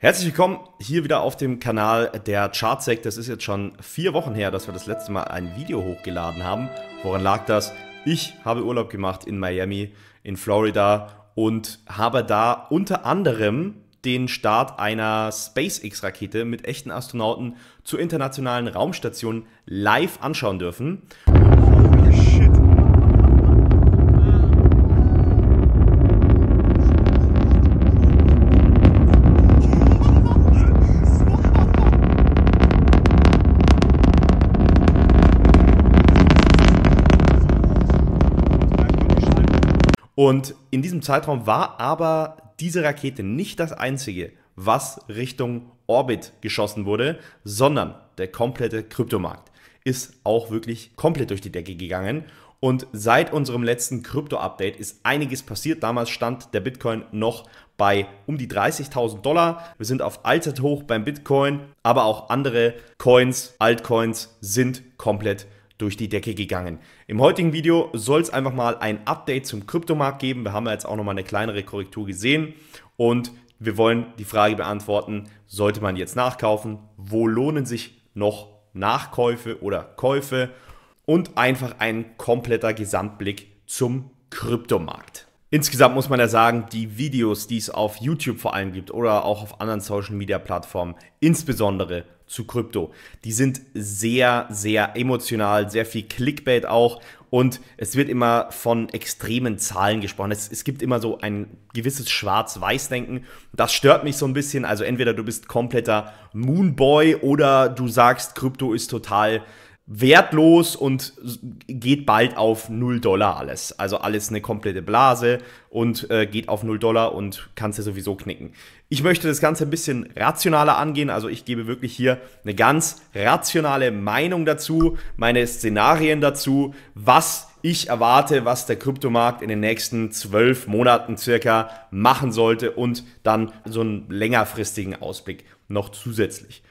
Herzlich willkommen hier wieder auf dem Kanal der Chartsec. Das ist jetzt schon vier Wochen her, dass wir das letzte Mal ein Video hochgeladen haben. Woran lag das? Ich habe Urlaub gemacht in Miami, in Florida und habe da unter anderem den Start einer SpaceX-Rakete mit echten Astronauten zur internationalen Raumstation live anschauen dürfen. Und in diesem Zeitraum war aber diese Rakete nicht das einzige, was Richtung Orbit geschossen wurde, sondern der komplette Kryptomarkt ist auch wirklich komplett durch die Decke gegangen. Und seit unserem letzten Krypto-Update ist einiges passiert. Damals stand der Bitcoin noch bei um die 30.000 Dollar. Wir sind auf Allzeithoch beim Bitcoin, aber auch andere Coins, Altcoins sind komplett durch die Decke gegangen. Im heutigen Video soll es einfach mal ein Update zum Kryptomarkt geben. Wir haben ja jetzt auch nochmal eine kleinere Korrektur gesehen und wir wollen die Frage beantworten, sollte man jetzt nachkaufen? Wo lohnen sich noch Nachkäufe oder Käufe? Und einfach ein kompletter Gesamtblick zum Kryptomarkt. Insgesamt muss man ja sagen, die Videos, die es auf YouTube vor allem gibt oder auch auf anderen Social Media Plattformen, insbesondere zu Krypto. Die sind sehr, sehr emotional, sehr viel Clickbait auch und es wird immer von extremen Zahlen gesprochen. Es, es gibt immer so ein gewisses Schwarz-Weiß-Denken. Das stört mich so ein bisschen. Also entweder du bist kompletter Moonboy oder du sagst, Krypto ist total wertlos und geht bald auf 0 Dollar alles. Also alles eine komplette Blase und äh, geht auf 0 Dollar und kannst ja sowieso knicken. Ich möchte das Ganze ein bisschen rationaler angehen, also ich gebe wirklich hier eine ganz rationale Meinung dazu, meine Szenarien dazu, was ich erwarte, was der Kryptomarkt in den nächsten zwölf Monaten circa machen sollte und dann so einen längerfristigen Ausblick noch zusätzlich.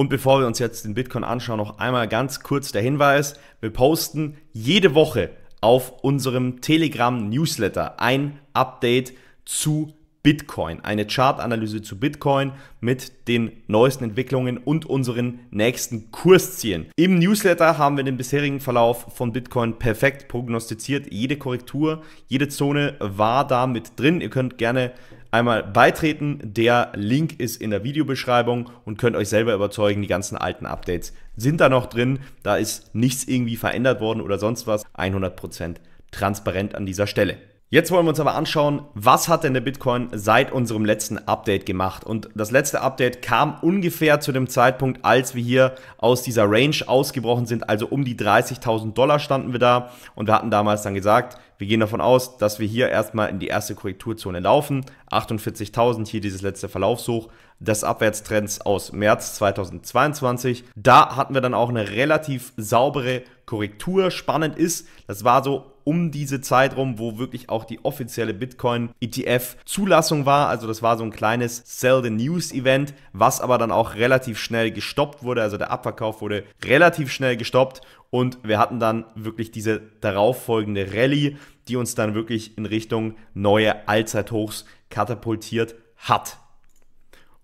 Und bevor wir uns jetzt den Bitcoin anschauen, noch einmal ganz kurz der Hinweis. Wir posten jede Woche auf unserem Telegram-Newsletter ein Update zu Bitcoin. Eine Chartanalyse zu Bitcoin mit den neuesten Entwicklungen und unseren nächsten Kurszielen. Im Newsletter haben wir den bisherigen Verlauf von Bitcoin perfekt prognostiziert. Jede Korrektur, jede Zone war da mit drin. Ihr könnt gerne einmal beitreten. Der Link ist in der Videobeschreibung und könnt euch selber überzeugen, die ganzen alten Updates sind da noch drin. Da ist nichts irgendwie verändert worden oder sonst was. 100% transparent an dieser Stelle. Jetzt wollen wir uns aber anschauen, was hat denn der Bitcoin seit unserem letzten Update gemacht? Und das letzte Update kam ungefähr zu dem Zeitpunkt, als wir hier aus dieser Range ausgebrochen sind. Also um die 30.000 Dollar standen wir da und wir hatten damals dann gesagt, wir gehen davon aus, dass wir hier erstmal in die erste Korrekturzone laufen. 48.000 hier dieses letzte Verlaufshoch des Abwärtstrends aus März 2022. Da hatten wir dann auch eine relativ saubere Korrektur. Spannend ist, das war so um diese Zeit rum, wo wirklich auch die offizielle Bitcoin-ETF-Zulassung war. Also das war so ein kleines Sell the News-Event, was aber dann auch relativ schnell gestoppt wurde. Also der Abverkauf wurde relativ schnell gestoppt und wir hatten dann wirklich diese darauffolgende Rallye, die uns dann wirklich in Richtung neue Allzeithochs katapultiert hat.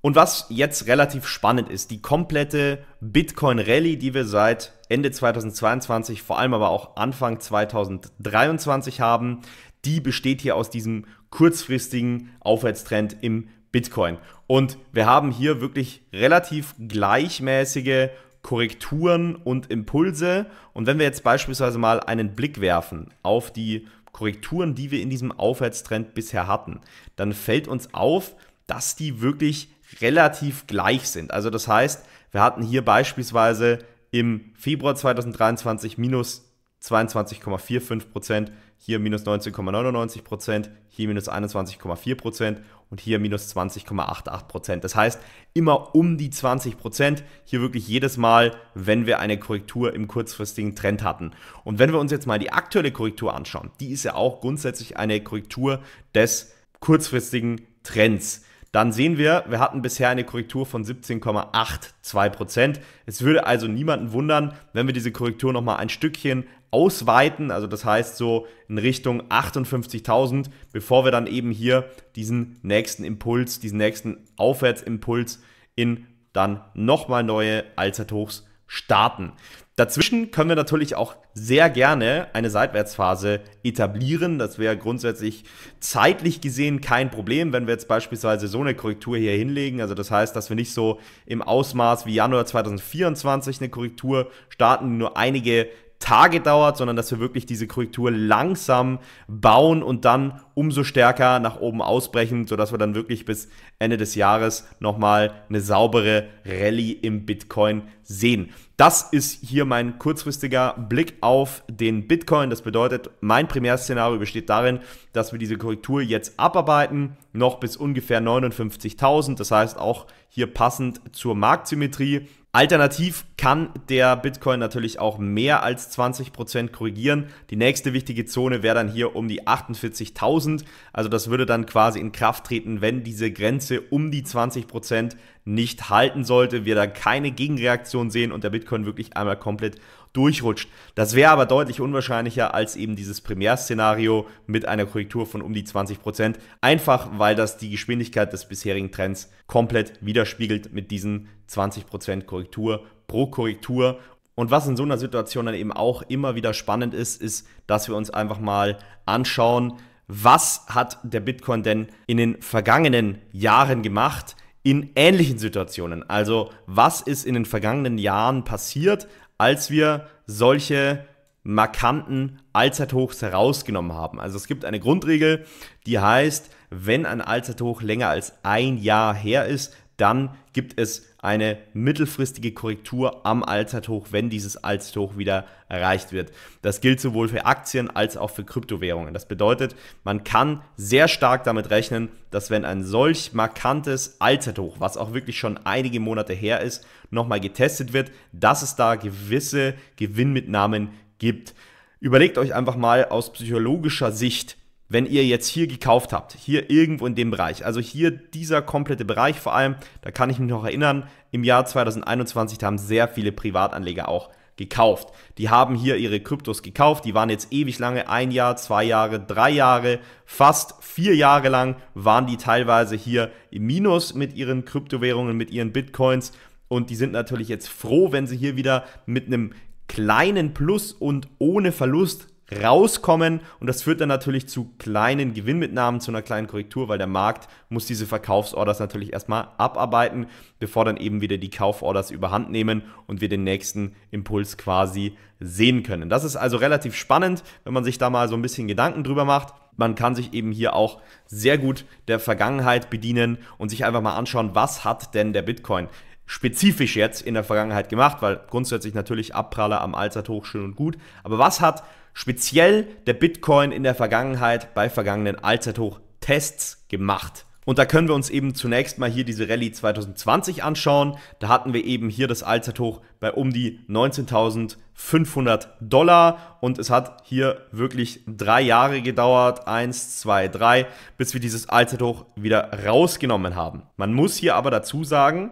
Und was jetzt relativ spannend ist, die komplette Bitcoin rallye die wir seit Ende 2022, vor allem aber auch Anfang 2023 haben, die besteht hier aus diesem kurzfristigen Aufwärtstrend im Bitcoin. Und wir haben hier wirklich relativ gleichmäßige Korrekturen und Impulse. Und wenn wir jetzt beispielsweise mal einen Blick werfen auf die Korrekturen, die wir in diesem Aufwärtstrend bisher hatten, dann fällt uns auf, dass die wirklich relativ gleich sind. Also das heißt, wir hatten hier beispielsweise im Februar 2023 minus 22,45 Prozent, hier minus 19,99 Prozent, hier minus 21,4 Prozent und hier minus 20,88 Prozent. Das heißt immer um die 20 Prozent, hier wirklich jedes Mal, wenn wir eine Korrektur im kurzfristigen Trend hatten. Und wenn wir uns jetzt mal die aktuelle Korrektur anschauen, die ist ja auch grundsätzlich eine Korrektur des kurzfristigen Trends dann sehen wir, wir hatten bisher eine Korrektur von 17,82%. Es würde also niemanden wundern, wenn wir diese Korrektur nochmal ein Stückchen ausweiten, also das heißt so in Richtung 58.000, bevor wir dann eben hier diesen nächsten Impuls, diesen nächsten Aufwärtsimpuls in dann nochmal neue Allzeithochs starten. Dazwischen können wir natürlich auch sehr gerne eine Seitwärtsphase etablieren. Das wäre grundsätzlich zeitlich gesehen kein Problem, wenn wir jetzt beispielsweise so eine Korrektur hier hinlegen. Also das heißt, dass wir nicht so im Ausmaß wie Januar 2024 eine Korrektur starten, nur einige Tage dauert, sondern dass wir wirklich diese Korrektur langsam bauen und dann umso stärker nach oben ausbrechen, sodass wir dann wirklich bis Ende des Jahres nochmal eine saubere Rallye im Bitcoin sehen. Das ist hier mein kurzfristiger Blick auf den Bitcoin. Das bedeutet, mein Primärszenario besteht darin, dass wir diese Korrektur jetzt abarbeiten, noch bis ungefähr 59.000. Das heißt auch hier passend zur Marktsymmetrie. Alternativ kann der Bitcoin natürlich auch mehr als 20% korrigieren. Die nächste wichtige Zone wäre dann hier um die 48.000. Also das würde dann quasi in Kraft treten, wenn diese Grenze um die 20% nicht halten sollte, wir da keine Gegenreaktion sehen und der Bitcoin wirklich einmal komplett durchrutscht. Das wäre aber deutlich unwahrscheinlicher als eben dieses Primärszenario mit einer Korrektur von um die 20%, Prozent. einfach weil das die Geschwindigkeit des bisherigen Trends komplett widerspiegelt mit diesen 20% Prozent Korrektur pro Korrektur. Und was in so einer Situation dann eben auch immer wieder spannend ist, ist, dass wir uns einfach mal anschauen, was hat der Bitcoin denn in den vergangenen Jahren gemacht? in ähnlichen Situationen. Also was ist in den vergangenen Jahren passiert, als wir solche markanten Allzeithochs herausgenommen haben. Also es gibt eine Grundregel, die heißt, wenn ein Allzeithoch länger als ein Jahr her ist, dann gibt es eine mittelfristige Korrektur am Allzeithoch, wenn dieses Allzeithoch wieder erreicht wird. Das gilt sowohl für Aktien als auch für Kryptowährungen. Das bedeutet, man kann sehr stark damit rechnen, dass wenn ein solch markantes Allzeithoch, was auch wirklich schon einige Monate her ist, nochmal getestet wird, dass es da gewisse Gewinnmitnahmen gibt. Überlegt euch einfach mal aus psychologischer Sicht, wenn ihr jetzt hier gekauft habt, hier irgendwo in dem Bereich, also hier dieser komplette Bereich vor allem, da kann ich mich noch erinnern, im Jahr 2021 da haben sehr viele Privatanleger auch gekauft. Die haben hier ihre Kryptos gekauft, die waren jetzt ewig lange, ein Jahr, zwei Jahre, drei Jahre, fast vier Jahre lang waren die teilweise hier im Minus mit ihren Kryptowährungen, mit ihren Bitcoins und die sind natürlich jetzt froh, wenn sie hier wieder mit einem kleinen Plus und ohne Verlust rauskommen und das führt dann natürlich zu kleinen Gewinnmitnahmen, zu einer kleinen Korrektur, weil der Markt muss diese Verkaufsorders natürlich erstmal abarbeiten, bevor dann eben wieder die Kauforders überhand nehmen und wir den nächsten Impuls quasi sehen können. Das ist also relativ spannend, wenn man sich da mal so ein bisschen Gedanken drüber macht. Man kann sich eben hier auch sehr gut der Vergangenheit bedienen und sich einfach mal anschauen, was hat denn der Bitcoin spezifisch jetzt in der Vergangenheit gemacht, weil grundsätzlich natürlich Abpraller am Allzeithoch schön und gut. Aber was hat speziell der Bitcoin in der Vergangenheit bei vergangenen Allzeithoch-Tests gemacht? Und da können wir uns eben zunächst mal hier diese Rallye 2020 anschauen. Da hatten wir eben hier das Allzeithoch bei um die 19.500 Dollar und es hat hier wirklich drei Jahre gedauert, eins, zwei, drei, bis wir dieses Allzeithoch wieder rausgenommen haben. Man muss hier aber dazu sagen,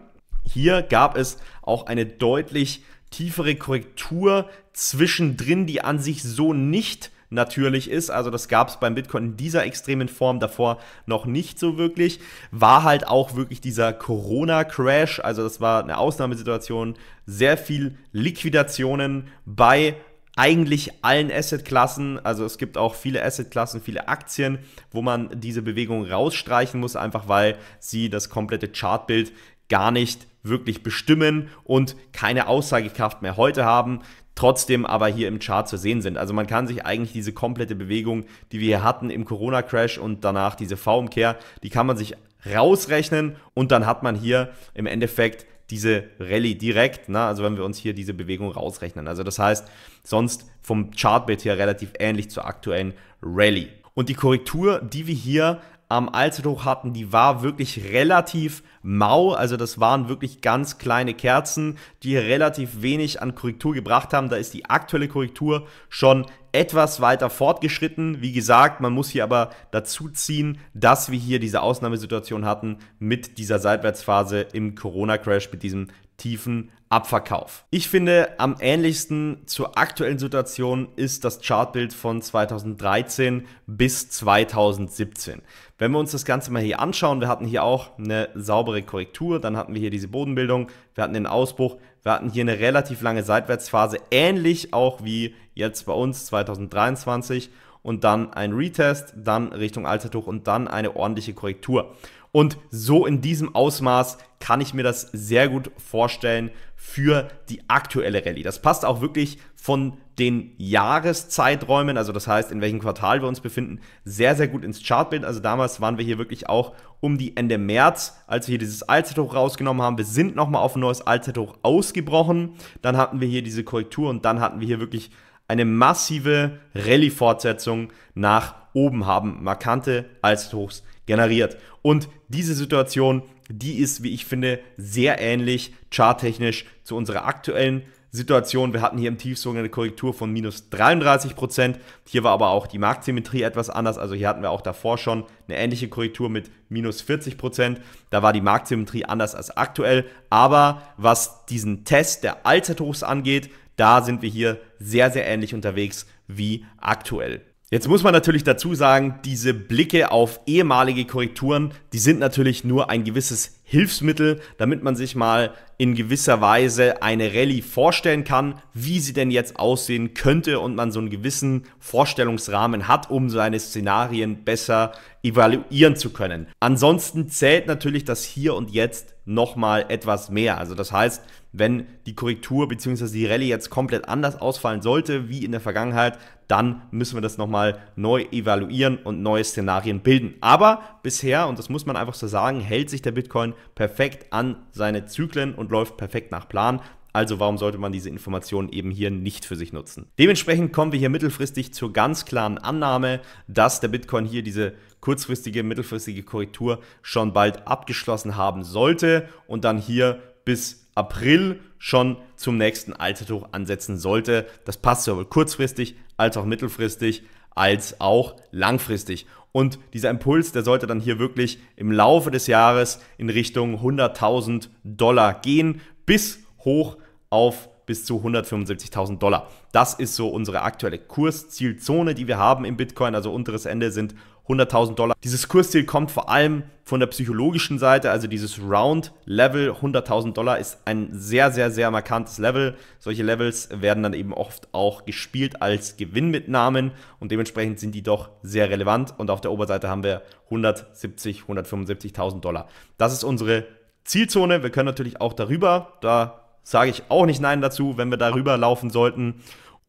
hier gab es auch eine deutlich tiefere Korrektur zwischendrin, die an sich so nicht natürlich ist. Also das gab es beim Bitcoin in dieser extremen Form davor noch nicht so wirklich. War halt auch wirklich dieser Corona-Crash. Also das war eine Ausnahmesituation. Sehr viel Liquidationen bei eigentlich allen Assetklassen. Also es gibt auch viele Assetklassen, viele Aktien, wo man diese Bewegung rausstreichen muss, einfach weil sie das komplette Chartbild gar nicht wirklich bestimmen und keine Aussagekraft mehr heute haben, trotzdem aber hier im Chart zu sehen sind. Also man kann sich eigentlich diese komplette Bewegung, die wir hier hatten im Corona-Crash und danach diese V-Umkehr, die kann man sich rausrechnen und dann hat man hier im Endeffekt diese Rallye direkt, ne? also wenn wir uns hier diese Bewegung rausrechnen. Also das heißt, sonst vom Chartbild her relativ ähnlich zur aktuellen Rallye. Und die Korrektur, die wir hier am Allzeithoch hatten, die war wirklich relativ mau. Also das waren wirklich ganz kleine Kerzen, die relativ wenig an Korrektur gebracht haben. Da ist die aktuelle Korrektur schon etwas weiter fortgeschritten. Wie gesagt, man muss hier aber dazu ziehen, dass wir hier diese Ausnahmesituation hatten mit dieser Seitwärtsphase im Corona-Crash, mit diesem tiefen Abverkauf. Ich finde, am ähnlichsten zur aktuellen Situation ist das Chartbild von 2013 bis 2017. Wenn wir uns das Ganze mal hier anschauen, wir hatten hier auch eine saubere Korrektur, dann hatten wir hier diese Bodenbildung, wir hatten den Ausbruch, wir hatten hier eine relativ lange Seitwärtsphase, ähnlich auch wie jetzt bei uns 2023 und dann ein Retest, dann Richtung Allzeithoch und dann eine ordentliche Korrektur. Und so in diesem Ausmaß kann ich mir das sehr gut vorstellen für die aktuelle Rallye. Das passt auch wirklich von den Jahreszeiträumen, also das heißt, in welchem Quartal wir uns befinden, sehr, sehr gut ins Chartbild. Also damals waren wir hier wirklich auch um die Ende März, als wir hier dieses Allzeithoch rausgenommen haben. Wir sind nochmal auf ein neues Allzeithoch ausgebrochen. Dann hatten wir hier diese Korrektur und dann hatten wir hier wirklich eine massive Rallye-Fortsetzung nach oben haben, markante Allzeithochs generiert. Und diese Situation, die ist, wie ich finde, sehr ähnlich charttechnisch zu unserer aktuellen Situation. Wir hatten hier im Tiefswung eine Korrektur von minus 33 Prozent. Hier war aber auch die Marktsymmetrie etwas anders. Also hier hatten wir auch davor schon eine ähnliche Korrektur mit minus 40 Prozent. Da war die Marktsymmetrie anders als aktuell. Aber was diesen Test der Allzeithochs angeht, da sind wir hier sehr, sehr ähnlich unterwegs wie aktuell. Jetzt muss man natürlich dazu sagen, diese Blicke auf ehemalige Korrekturen, die sind natürlich nur ein gewisses Hilfsmittel, damit man sich mal in gewisser Weise eine Rallye vorstellen kann, wie sie denn jetzt aussehen könnte und man so einen gewissen Vorstellungsrahmen hat, um seine Szenarien besser evaluieren zu können. Ansonsten zählt natürlich das Hier und Jetzt nochmal etwas mehr. Also das heißt, wenn die Korrektur bzw. die Rallye jetzt komplett anders ausfallen sollte wie in der Vergangenheit, dann müssen wir das nochmal neu evaluieren und neue Szenarien bilden. Aber bisher, und das muss man einfach so sagen, hält sich der Bitcoin perfekt an seine Zyklen und läuft perfekt nach Plan. Also warum sollte man diese Informationen eben hier nicht für sich nutzen? Dementsprechend kommen wir hier mittelfristig zur ganz klaren Annahme, dass der Bitcoin hier diese kurzfristige, mittelfristige Korrektur schon bald abgeschlossen haben sollte und dann hier bis April schon zum nächsten Allzeithoch ansetzen sollte. Das passt sowohl kurzfristig als auch mittelfristig als auch langfristig. Und dieser Impuls, der sollte dann hier wirklich im Laufe des Jahres in Richtung 100.000 Dollar gehen, bis hoch auf bis zu 175.000 Dollar. Das ist so unsere aktuelle Kurszielzone, die wir haben im Bitcoin. Also unteres Ende sind 100.000 Dollar. Dieses Kursziel kommt vor allem von der psychologischen Seite, also dieses Round-Level 100.000 Dollar ist ein sehr, sehr, sehr markantes Level. Solche Levels werden dann eben oft auch gespielt als Gewinnmitnahmen und dementsprechend sind die doch sehr relevant. Und auf der Oberseite haben wir 170, 175.000 Dollar. Das ist unsere Zielzone. Wir können natürlich auch darüber, da sage ich auch nicht nein dazu, wenn wir darüber laufen sollten.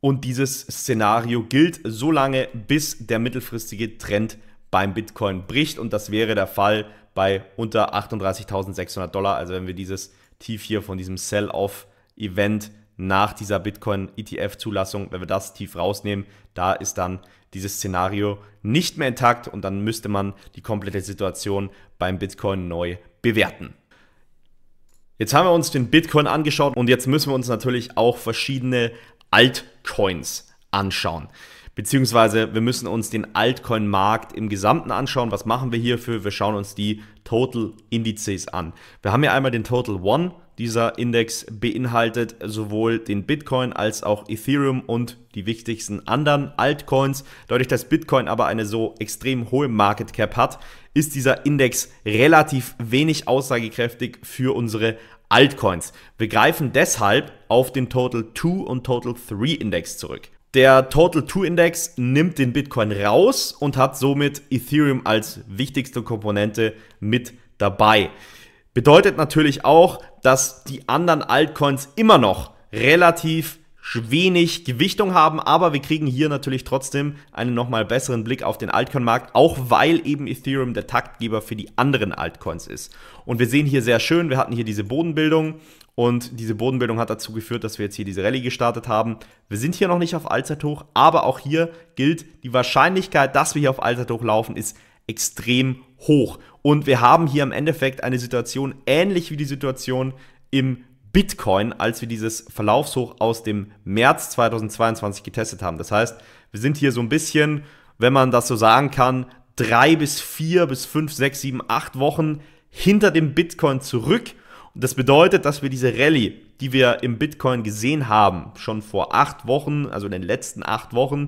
Und dieses Szenario gilt so lange, bis der mittelfristige Trend beim Bitcoin bricht. Und das wäre der Fall bei unter 38.600 Dollar. Also wenn wir dieses Tief hier von diesem Sell-Off-Event nach dieser Bitcoin-ETF-Zulassung, wenn wir das tief rausnehmen, da ist dann dieses Szenario nicht mehr intakt und dann müsste man die komplette Situation beim Bitcoin neu bewerten. Jetzt haben wir uns den Bitcoin angeschaut und jetzt müssen wir uns natürlich auch verschiedene Altcoins anschauen. Beziehungsweise wir müssen uns den Altcoin-Markt im Gesamten anschauen. Was machen wir hierfür? Wir schauen uns die Total-Indizes an. Wir haben hier einmal den Total One. Dieser Index beinhaltet sowohl den Bitcoin als auch Ethereum und die wichtigsten anderen Altcoins. Dadurch, dass Bitcoin aber eine so extrem hohe Market Cap hat, ist dieser Index relativ wenig aussagekräftig für unsere Altcoins. Wir greifen deshalb auf den Total 2 und Total 3 Index zurück. Der Total 2 Index nimmt den Bitcoin raus und hat somit Ethereum als wichtigste Komponente mit dabei. Bedeutet natürlich auch, dass die anderen Altcoins immer noch relativ wenig Gewichtung haben, aber wir kriegen hier natürlich trotzdem einen nochmal besseren Blick auf den Altcoin-Markt, auch weil eben Ethereum der Taktgeber für die anderen Altcoins ist. Und wir sehen hier sehr schön, wir hatten hier diese Bodenbildung und diese Bodenbildung hat dazu geführt, dass wir jetzt hier diese Rallye gestartet haben. Wir sind hier noch nicht auf Allzeithoch, aber auch hier gilt, die Wahrscheinlichkeit, dass wir hier auf Allzeithoch laufen, ist extrem hoch. Und wir haben hier im Endeffekt eine Situation ähnlich wie die Situation im Bitcoin, als wir dieses Verlaufshoch aus dem März 2022 getestet haben. Das heißt, wir sind hier so ein bisschen, wenn man das so sagen kann, drei bis vier bis fünf, sechs, sieben, acht Wochen hinter dem Bitcoin zurück. Und das bedeutet, dass wir diese Rallye, die wir im Bitcoin gesehen haben, schon vor acht Wochen, also in den letzten acht Wochen,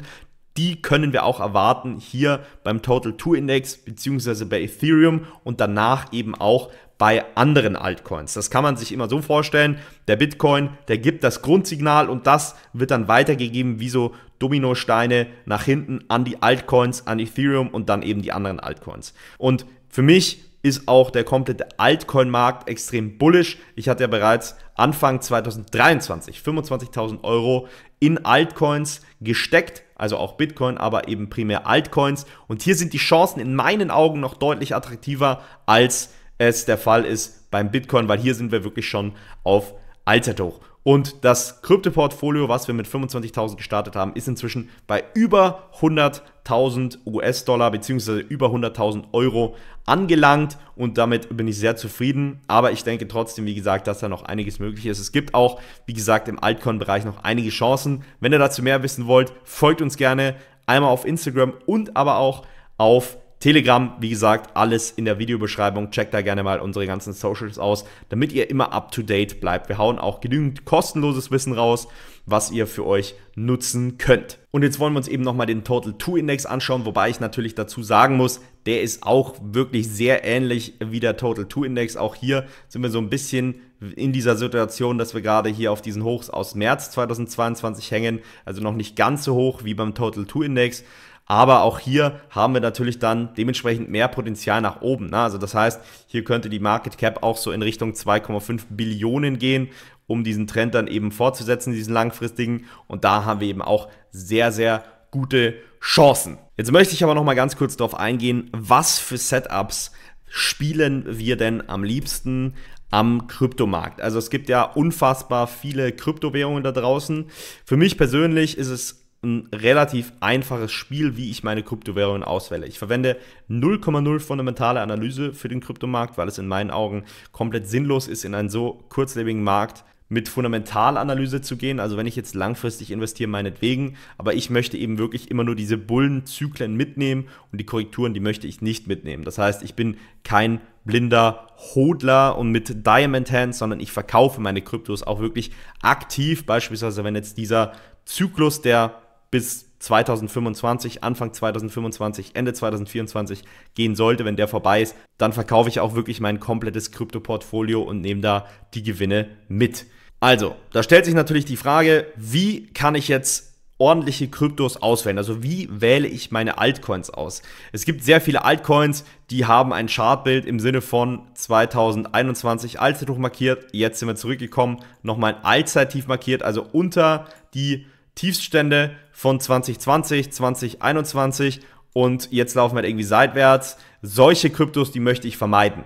die können wir auch erwarten hier beim Total 2 Index beziehungsweise bei Ethereum und danach eben auch bei anderen Altcoins. Das kann man sich immer so vorstellen. Der Bitcoin, der gibt das Grundsignal und das wird dann weitergegeben wie so Dominosteine nach hinten an die Altcoins, an Ethereum und dann eben die anderen Altcoins. Und für mich ist auch der komplette Altcoin-Markt extrem bullisch. Ich hatte ja bereits Anfang 2023 25.000 Euro in Altcoins gesteckt, also auch Bitcoin, aber eben primär Altcoins. Und hier sind die Chancen in meinen Augen noch deutlich attraktiver als es der Fall ist beim Bitcoin, weil hier sind wir wirklich schon auf Allzeithoch. Und das Krypto-Portfolio, was wir mit 25.000 gestartet haben, ist inzwischen bei über 100.000 US-Dollar bzw. über 100.000 Euro angelangt und damit bin ich sehr zufrieden. Aber ich denke trotzdem, wie gesagt, dass da noch einiges möglich ist. Es gibt auch, wie gesagt, im Altcoin-Bereich noch einige Chancen. Wenn ihr dazu mehr wissen wollt, folgt uns gerne einmal auf Instagram und aber auch auf Telegram, wie gesagt, alles in der Videobeschreibung. Checkt da gerne mal unsere ganzen Socials aus, damit ihr immer up to date bleibt. Wir hauen auch genügend kostenloses Wissen raus, was ihr für euch nutzen könnt. Und jetzt wollen wir uns eben nochmal den Total 2 Index anschauen, wobei ich natürlich dazu sagen muss, der ist auch wirklich sehr ähnlich wie der Total 2 Index. Auch hier sind wir so ein bisschen in dieser Situation, dass wir gerade hier auf diesen Hochs aus März 2022 hängen, also noch nicht ganz so hoch wie beim Total 2 Index, aber auch hier haben wir natürlich dann dementsprechend mehr Potenzial nach oben. Ne? Also das heißt, hier könnte die Market Cap auch so in Richtung 2,5 Billionen gehen, um diesen Trend dann eben fortzusetzen, diesen langfristigen. Und da haben wir eben auch sehr, sehr gute Chancen. Jetzt möchte ich aber noch mal ganz kurz darauf eingehen, was für Setups spielen wir denn am liebsten am Kryptomarkt. Also es gibt ja unfassbar viele Kryptowährungen da draußen. Für mich persönlich ist es ein relativ einfaches Spiel, wie ich meine Kryptowährungen auswähle. Ich verwende 0,0 fundamentale Analyse für den Kryptomarkt, weil es in meinen Augen komplett sinnlos ist, in einen so kurzlebigen Markt mit Fundamentalanalyse zu gehen. Also wenn ich jetzt langfristig investiere, meinetwegen. Aber ich möchte eben wirklich immer nur diese Bullenzyklen mitnehmen und die Korrekturen, die möchte ich nicht mitnehmen. Das heißt, ich bin kein blinder Hodler und mit Diamond Hands, sondern ich verkaufe meine Kryptos auch wirklich aktiv. Beispielsweise, wenn jetzt dieser Zyklus der bis 2025, Anfang 2025, Ende 2024 gehen sollte, wenn der vorbei ist, dann verkaufe ich auch wirklich mein komplettes Krypto-Portfolio und nehme da die Gewinne mit. Also, da stellt sich natürlich die Frage, wie kann ich jetzt ordentliche Kryptos auswählen. Also wie wähle ich meine Altcoins aus? Es gibt sehr viele Altcoins, die haben ein Chartbild im Sinne von 2021 Allzeithoch markiert, jetzt sind wir zurückgekommen, nochmal ein Allzeittief markiert, also unter die Tiefststände von 2020, 2021 und jetzt laufen wir halt irgendwie seitwärts. Solche Kryptos, die möchte ich vermeiden.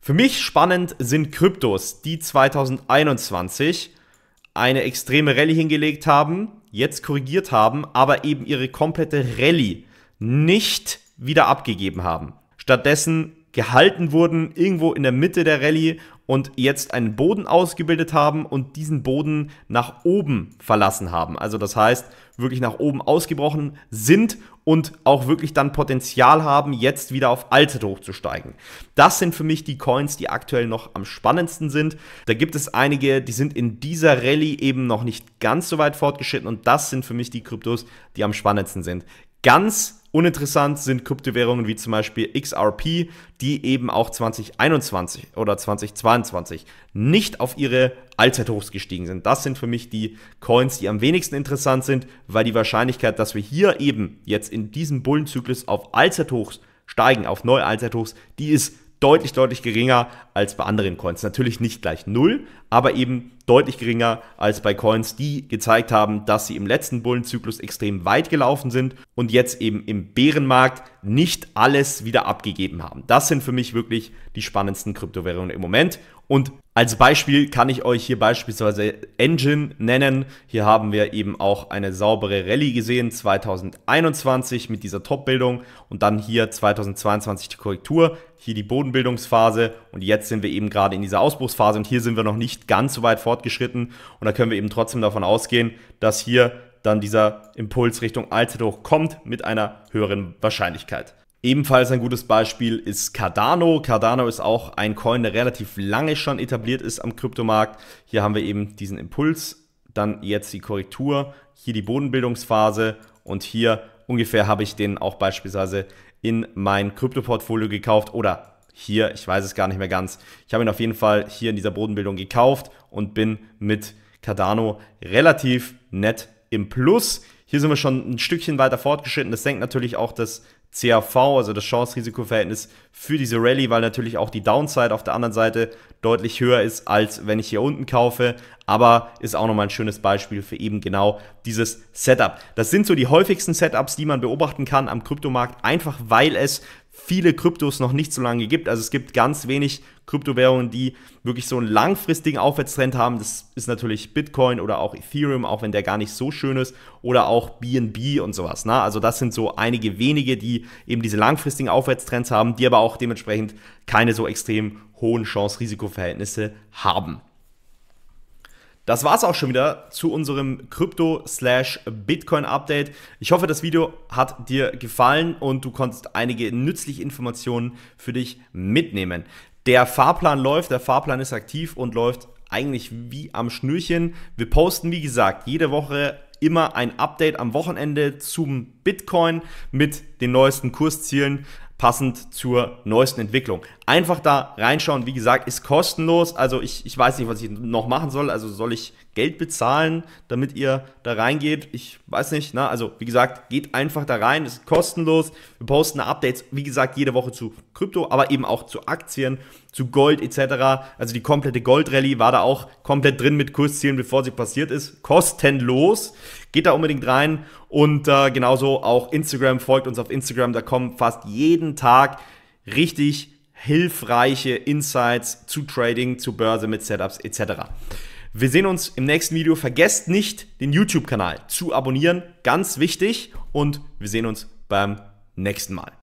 Für mich spannend sind Kryptos, die 2021 eine extreme Rallye hingelegt haben, jetzt korrigiert haben, aber eben ihre komplette Rallye nicht wieder abgegeben haben. Stattdessen gehalten wurden irgendwo in der Mitte der Rallye und jetzt einen Boden ausgebildet haben und diesen Boden nach oben verlassen haben. Also das heißt, wirklich nach oben ausgebrochen sind und auch wirklich dann Potenzial haben, jetzt wieder auf Alte hochzusteigen. Das sind für mich die Coins, die aktuell noch am spannendsten sind. Da gibt es einige, die sind in dieser Rallye eben noch nicht ganz so weit fortgeschritten und das sind für mich die Kryptos, die am spannendsten sind. Ganz uninteressant sind Kryptowährungen wie zum Beispiel XRP, die eben auch 2021 oder 2022 nicht auf ihre Allzeithochs gestiegen sind. Das sind für mich die Coins, die am wenigsten interessant sind, weil die Wahrscheinlichkeit, dass wir hier eben jetzt in diesem Bullenzyklus auf Allzeithochs steigen, auf neue Allzeithochs, die ist deutlich, deutlich geringer als bei anderen Coins. Natürlich nicht gleich null, aber eben deutlich geringer als bei Coins, die gezeigt haben, dass sie im letzten Bullenzyklus extrem weit gelaufen sind und jetzt eben im Bärenmarkt nicht alles wieder abgegeben haben. Das sind für mich wirklich die spannendsten Kryptowährungen im Moment. Und als Beispiel kann ich euch hier beispielsweise Engine nennen. Hier haben wir eben auch eine saubere Rallye gesehen, 2021 mit dieser Topbildung und dann hier 2022 die Korrektur, hier die Bodenbildungsphase und jetzt sind wir eben gerade in dieser Ausbruchsphase und hier sind wir noch nicht ganz so weit fortgeschritten und da können wir eben trotzdem davon ausgehen, dass hier dann dieser Impuls Richtung Allzeithoch kommt mit einer höheren Wahrscheinlichkeit. Ebenfalls ein gutes Beispiel ist Cardano. Cardano ist auch ein Coin, der relativ lange schon etabliert ist am Kryptomarkt. Hier haben wir eben diesen Impuls, dann jetzt die Korrektur, hier die Bodenbildungsphase und hier ungefähr habe ich den auch beispielsweise in mein Krypto-Portfolio gekauft oder hier, ich weiß es gar nicht mehr ganz. Ich habe ihn auf jeden Fall hier in dieser Bodenbildung gekauft und bin mit Cardano relativ nett im Plus. Hier sind wir schon ein Stückchen weiter fortgeschritten. Das senkt natürlich auch das CAV, also das Chance-Risiko-Verhältnis für diese Rallye, weil natürlich auch die Downside auf der anderen Seite deutlich höher ist, als wenn ich hier unten kaufe. Aber ist auch nochmal ein schönes Beispiel für eben genau dieses Setup. Das sind so die häufigsten Setups, die man beobachten kann am Kryptomarkt, einfach weil es viele Kryptos noch nicht so lange gibt. Also es gibt ganz wenig Kryptowährungen, die wirklich so einen langfristigen Aufwärtstrend haben. Das ist natürlich Bitcoin oder auch Ethereum, auch wenn der gar nicht so schön ist, oder auch BNB und sowas. Ne? Also das sind so einige wenige, die eben diese langfristigen Aufwärtstrends haben, die aber auch dementsprechend keine so extrem hohen Chance-Risikoverhältnisse haben. Das war's auch schon wieder zu unserem Krypto-Bitcoin-Update. slash Ich hoffe, das Video hat dir gefallen und du konntest einige nützliche Informationen für dich mitnehmen. Der Fahrplan läuft, der Fahrplan ist aktiv und läuft eigentlich wie am Schnürchen. Wir posten, wie gesagt, jede Woche immer ein Update am Wochenende zum Bitcoin mit den neuesten Kurszielen passend zur neuesten Entwicklung. Einfach da reinschauen, wie gesagt, ist kostenlos. Also ich, ich weiß nicht, was ich noch machen soll. Also soll ich Geld bezahlen, damit ihr da reingeht? Ich weiß nicht. Ne? Also wie gesagt, geht einfach da rein, ist kostenlos. Wir posten Updates, wie gesagt, jede Woche zu Krypto, aber eben auch zu Aktien, zu Gold etc. Also die komplette Gold-Rallye war da auch komplett drin mit Kurszielen, bevor sie passiert ist. Kostenlos. Geht da unbedingt rein. Und äh, genauso auch Instagram, folgt uns auf Instagram. Da kommen fast jeden Tag richtig hilfreiche Insights zu Trading, zu Börse mit Setups etc. Wir sehen uns im nächsten Video. Vergesst nicht, den YouTube-Kanal zu abonnieren. Ganz wichtig. Und wir sehen uns beim nächsten Mal.